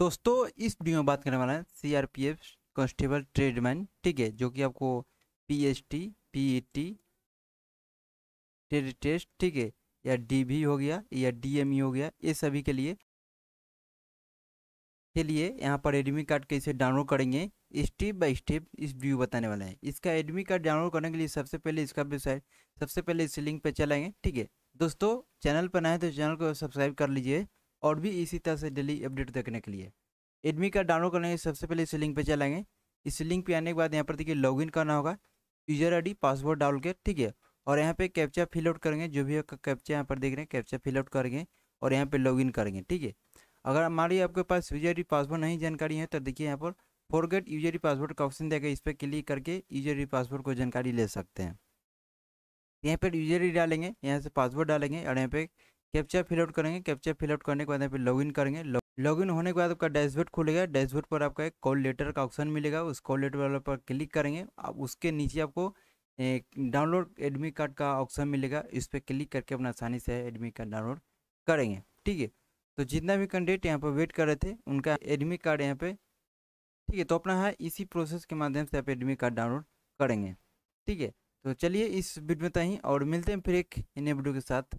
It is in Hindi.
दोस्तों इस वीडियो में बात करने वाला है C R P F constable tradesman ठीक है जो कि आपको P S T P A T टेड टेस्ट ठीक है या डी भी हो गया या डी एम ई हो गया ये सभी के लिए के लिए यहाँ पर एडमी कार्ड कैसे डाउनलोड करेंगे स्टेप बाय स्टेप इस वीडियो बताने वाला है इसका एडमी कार्ड डाउनलोड करने के लिए सबसे पहले इसका वेबसाइट सबसे पहले इस लिंक पर चलाएंगे ठीक है दोस्तों चैनल पर ना है तो चैनल को सब्सक्राइब कर लीजिए और भी इसी तरह से डेली अपडेट देखने के लिए एडमी का डाउनलोड करने के सबसे पहले इस लिंक पर चलाएंगे इस लिंक पर आने के बाद यहाँ पर देखिए लॉगिन करना होगा यूजर आईडी पासवर्ड डाल के ठीक है और यहाँ पे कैप्चा फिल आउट करेंगे जो भी कैप्चा यहाँ पर देख रहे हैं कैप्चा फिल आउट करेंगे और यहाँ पे लॉगिन करेंगे ठीक है अगर हमारी आपके पास यूजर आईडी पासवर्ड नहीं जानकारी है तो देखिए यहाँ पर फॉरगेट यूजर आईडी पासवर्ड का ऑप्शन देगा इस पर क्लिक करके यूजर आईडी पासवर्ड को जानकारी ले सकते हैं यहाँ पर यूजर डी डालेंगे यहाँ से पासवर्ड डालेंगे और यहाँ पे कैप्चा फिलआउट करेंगे कैप्चा फिलआउट करने के बाद यहाँ पे लॉगिन करेंगे लॉगिन होने के बाद आपका डैशबोर्ड खुलेगा डैशबोर्ड पर आपका एक कॉल लेटर का ऑप्शन मिलेगा उस कॉल लेटर वाले पर क्लिक करेंगे अब उसके नीचे आपको डाउनलोड एडमिट कार्ड का ऑप्शन मिलेगा इस पर क्लिक करके अपना आसानी से एडमिट कार्ड डाउनलोड करेंगे ठीक है तो जितना भी कैंडिडेट यहाँ पर वेट कर रहे थे उनका एडमिट कार्ड यहाँ पे ठीक है तो अपना है इसी प्रोसेस के माध्यम से आप एडमिट कार्ड डाउनलोड करेंगे ठीक है तो चलिए इस वीडियो में ही और मिलते हैं फिर एक इन वीडियो के साथ